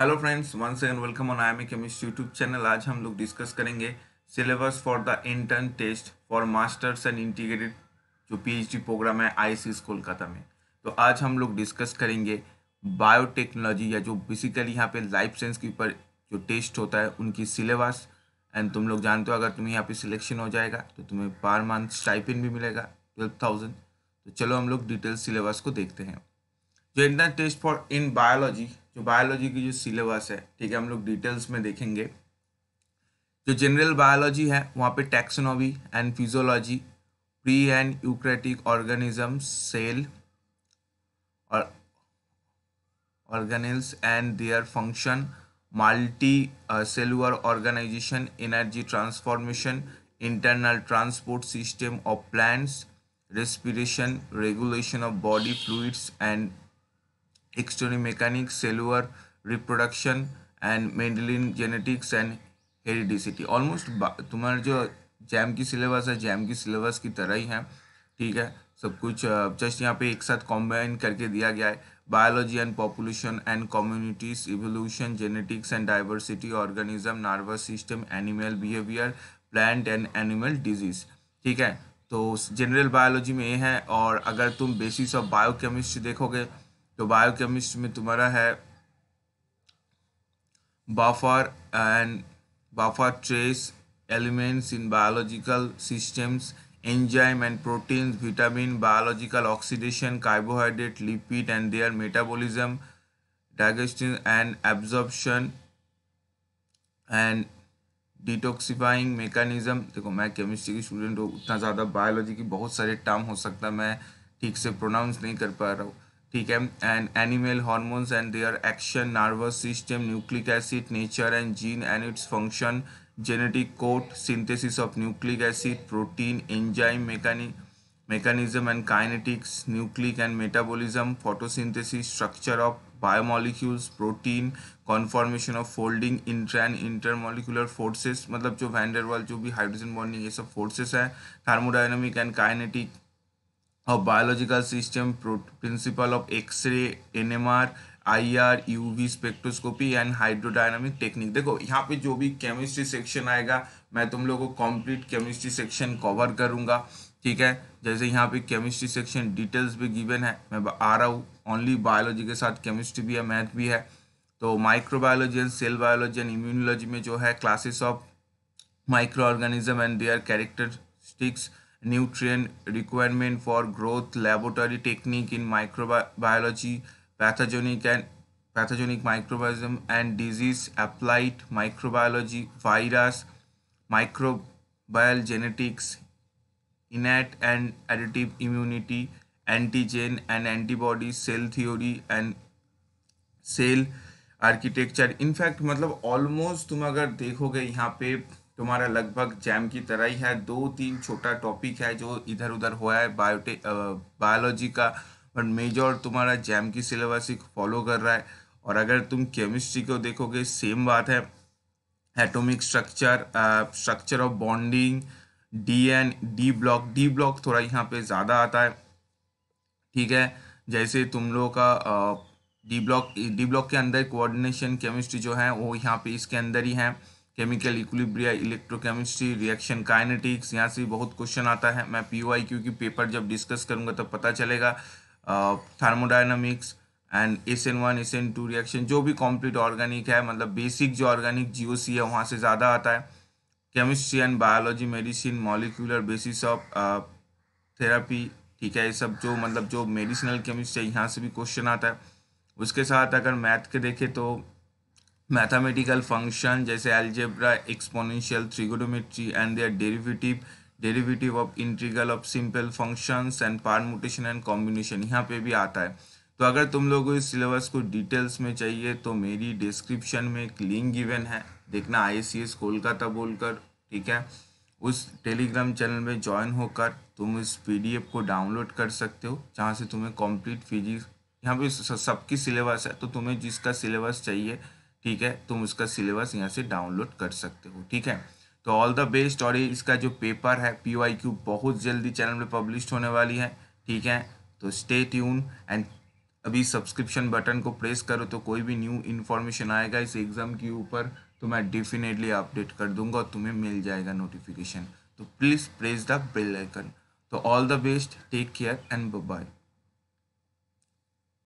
hello friends one second welcome on I am chemist YouTube channel आज हम लोग discuss करेंगे syllabus for the entrance test for masters and integrated जो PhD programme है I Kolkata में तो आज हम लोग डिस्कस करेंगे बायोटेक्नोलॉजी या जो बेसिकली यहाँ पे लाइफ साइंस के ऊपर जो टेस्ट होता है उनकी सिलेबस एंड तुम लोग जानते हो अगर तुम्हें यहाँ पे सिलेक्शन हो जाएगा तो तुम्हें पर मंथ स्टाइपिन भी मिलेगा ट्वेल्व थाउजेंड तो चलो हम लोग डिटेल सिलेबस को देखते हैं जो entrance test for in biology जो बायोलॉजी की जो सिलेबस है ठीक है हम लोग डिटेल्स में देखेंगे जो जनरल बायोलॉजी है वहाँ पे taxonomy and physiology pro and eukaryotic organism cell और organs and their function multicellular organisation energy transformation internal transport system of plants respiration regulation of body fluids and excretion mechanics cellular reproduction and Mendelian genetics and heredity almost तुम्हारे जो jam की syllabus है jam की syllabus की तरह ही है ठीक है सब कुछ जस्ट यहाँ पे एक साथ कॉम्बाइन करके दिया गया है biology and population and communities evolution genetics and diversity organism nervous system animal behaviour plant and animal disease ठीक है तो जनरल बायोलॉजी में ये है और अगर तुम बेसिस ऑफ बायोकेमिस्ट्री देखोगे तो बायो केमिस्ट्री में तुम्हारा है buffer and buffer trace elements in biological systems enzyme and proteins vitamin biological oxidation carbohydrate lipid and their metabolism digesting and absorption and detoxifying mechanism देखो मैं केमिस्ट्री की student हूँ उतना ज़्यादा बायोलॉजी की बहुत सारे टर्म हो सकता है मैं ठीक से प्रोनाउंस नहीं कर पा रहा हूँ ठीक है and animal hormones and their action nervous system nucleic acid nature and gene and its function genetic code synthesis of nucleic acid protein enzyme mechanic mechanism and kinetics nucleic and metabolism photosynthesis structure of biomolecules protein conformation of folding intra and intermolecular forces मतलब जो वैंडरवाल जो भी hydrogen bonding ये सब forces हैं thermodynamic and kinetic of biological system principle of x-ray nmr IR UV spectroscopy and hydrodynamic technique देखो यहाँ पे जो भी केमिस्ट्री सेक्शन आएगा मैं तुम लोगों को कंप्लीट केमिस्ट्री सेक्शन कवर करूँगा ठीक है जैसे यहाँ पे केमिस्ट्री सेक्शन डिटेल्स भी गिवन है मैं आ रहा हूँ ओनली बायोलॉजी के साथ केमिस्ट्री भी है मैथ भी है तो microbiology and cell biology and immunology में जो है classes of microorganism and their characteristics nutrient requirement for growth, laboratory technique in microbiology, pathogenic and pathogenic microbiome and disease, applied microbiology, virus, microbial genetics, innate and additive immunity, antigen and antibody, cell theory and cell architecture in fact matlab almost tum agar dekhoge yahan pe तुम्हारा लगभग jam की तरह ही है दो तीन छोटा topic है जो इधर उधर हुआ है बायोटे बायोलॉजी का बट मेजर तुम्हारा जैम की सिलेबस ही फॉलो कर रहा है और अगर तुम केमिस्ट्री को देखोगे सेम बात है atomic structure structure of bonding D N D block D block थोड़ा यहाँ पे ज़्यादा आता है ठीक है जैसे तुम लोगों का डी ब्लॉक डी ब्लॉक के अंदर कोऑर्डिनेशन केमिस्ट्री जो है वो यहाँ पे इसके अंदर ही है chemical equilibria electrochemistry reaction kinetics यहाँ से बहुत क्वेश्चन आता है मैं पी की पेपर जब डिस्कस करूँगा तब पता चलेगा thermodynamics and S N one S N two reaction जो भी कॉम्प्लीट ऑर्गेनिक है मतलब बेसिक जो ऑर्गेनिक जी है वहाँ से ज़्यादा आता है chemistry and biology medicine molecular basis of therapy ठीक है ये सब जो मतलब जो मेडिसिनल केमिस्ट्री है यहाँ से भी क्वेश्चन आता है उसके साथ अगर मैथ के देखें तो मैथामेटिकल फंक्शन जैसे algebra exponential trigonometry and their derivative derivative of integral of simple functions and permutation and combination यहाँ पे भी आता है तो अगर तुम लोगों को इस सिलेबस को डिटेल्स में चाहिए तो मेरी डिस्क्रिप्शन में एक लिंक गिवन है देखना आई सी एस कोलकाता बोलकर ठीक है उस टेलीग्राम चैनल में ज्वाइन होकर तुम इस एफ को डाउनलोड कर सकते हो जहाँ से तुम्हें कंप्लीट फिजिक्स यहाँ पे सबकी सिलेबस है तो तुम्हें जिसका सिलेबस चाहिए ठीक है तुम उसका सिलेबस यहाँ से डाउनलोड कर सकते हो ठीक है तो ऑल द बेस्ट और इसका जो पेपर है पी वाई क्यू बहुत जल्दी चैनल में पब्लिश होने वाली है ठीक है तो स्टे ट्यून एंड अभी सब्सक्रिप्शन बटन को प्रेस करो तो कोई भी न्यू इन्फॉर्मेशन आएगा इस एग्ज़ाम के ऊपर तो मैं डेफिनेटली अपडेट कर दूंगा और तुम्हें मिल जाएगा नोटिफिकेशन तो please press the bell icon तो all the best take care and bye